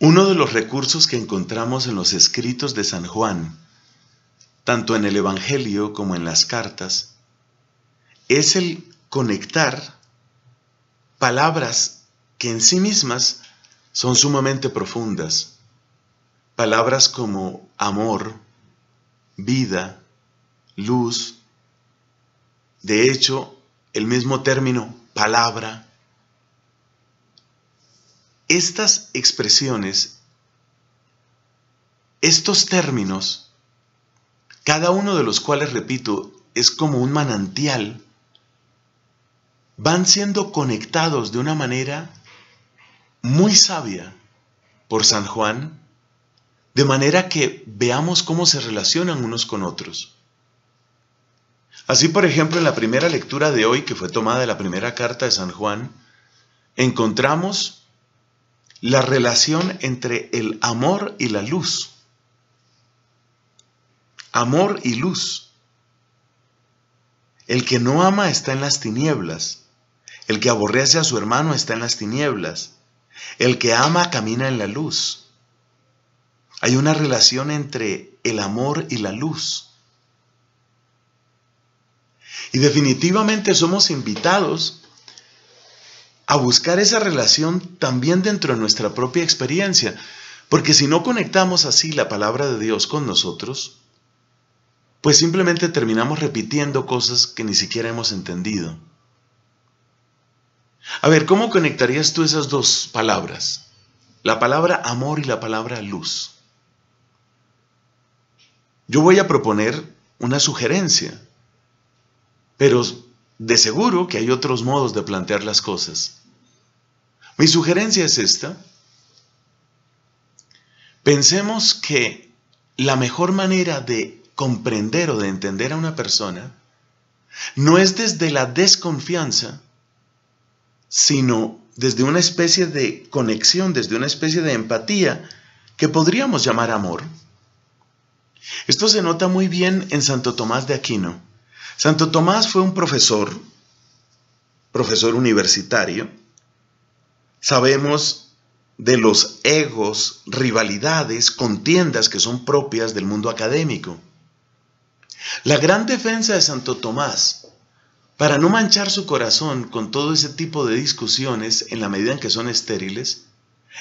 Uno de los recursos que encontramos en los escritos de San Juan, tanto en el Evangelio como en las cartas, es el conectar palabras que en sí mismas son sumamente profundas. Palabras como amor, vida, luz. De hecho, el mismo término palabra estas expresiones, estos términos, cada uno de los cuales, repito, es como un manantial, van siendo conectados de una manera muy sabia por San Juan, de manera que veamos cómo se relacionan unos con otros. Así, por ejemplo, en la primera lectura de hoy, que fue tomada de la primera carta de San Juan, encontramos la relación entre el amor y la luz. Amor y luz. El que no ama está en las tinieblas. El que aborrece a su hermano está en las tinieblas. El que ama camina en la luz. Hay una relación entre el amor y la luz. Y definitivamente somos invitados a buscar esa relación también dentro de nuestra propia experiencia. Porque si no conectamos así la palabra de Dios con nosotros, pues simplemente terminamos repitiendo cosas que ni siquiera hemos entendido. A ver, ¿cómo conectarías tú esas dos palabras? La palabra amor y la palabra luz. Yo voy a proponer una sugerencia, pero de seguro que hay otros modos de plantear las cosas. Mi sugerencia es esta. Pensemos que la mejor manera de comprender o de entender a una persona no es desde la desconfianza, sino desde una especie de conexión, desde una especie de empatía que podríamos llamar amor. Esto se nota muy bien en Santo Tomás de Aquino. Santo Tomás fue un profesor, profesor universitario. Sabemos de los egos, rivalidades, contiendas que son propias del mundo académico. La gran defensa de Santo Tomás, para no manchar su corazón con todo ese tipo de discusiones en la medida en que son estériles,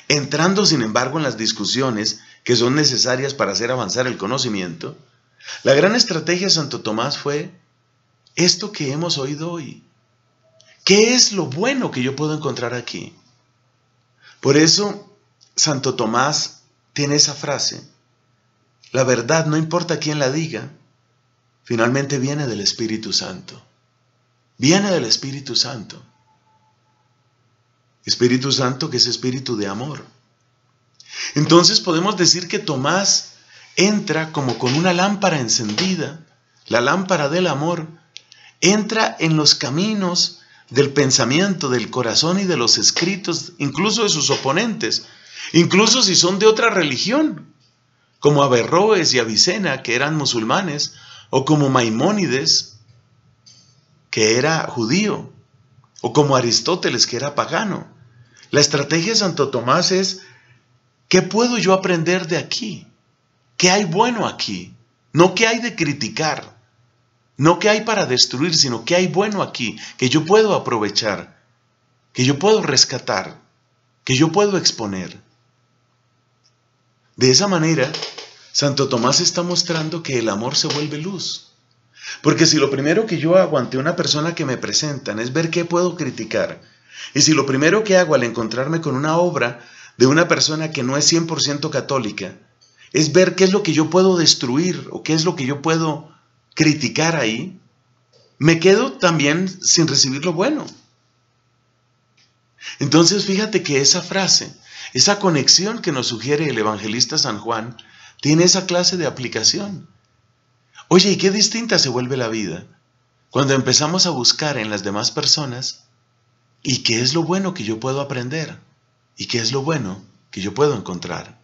entrando sin embargo en las discusiones que son necesarias para hacer avanzar el conocimiento, la gran estrategia de Santo Tomás fue esto que hemos oído hoy? ¿Qué es lo bueno que yo puedo encontrar aquí? Por eso, Santo Tomás tiene esa frase. La verdad, no importa quién la diga, finalmente viene del Espíritu Santo. Viene del Espíritu Santo. Espíritu Santo que es espíritu de amor. Entonces podemos decir que Tomás entra como con una lámpara encendida, la lámpara del amor, entra en los caminos del pensamiento, del corazón y de los escritos, incluso de sus oponentes, incluso si son de otra religión, como Averroes y Avicena, que eran musulmanes, o como Maimónides, que era judío, o como Aristóteles, que era pagano. La estrategia de Santo Tomás es, ¿qué puedo yo aprender de aquí? ¿Qué hay bueno aquí? No qué hay de criticar. No que hay para destruir, sino que hay bueno aquí, que yo puedo aprovechar, que yo puedo rescatar, que yo puedo exponer. De esa manera, Santo Tomás está mostrando que el amor se vuelve luz. Porque si lo primero que yo hago ante una persona que me presentan es ver qué puedo criticar, y si lo primero que hago al encontrarme con una obra de una persona que no es 100% católica, es ver qué es lo que yo puedo destruir o qué es lo que yo puedo criticar ahí, me quedo también sin recibir lo bueno. Entonces fíjate que esa frase, esa conexión que nos sugiere el evangelista San Juan, tiene esa clase de aplicación. Oye, ¿y qué distinta se vuelve la vida cuando empezamos a buscar en las demás personas y qué es lo bueno que yo puedo aprender y qué es lo bueno que yo puedo encontrar?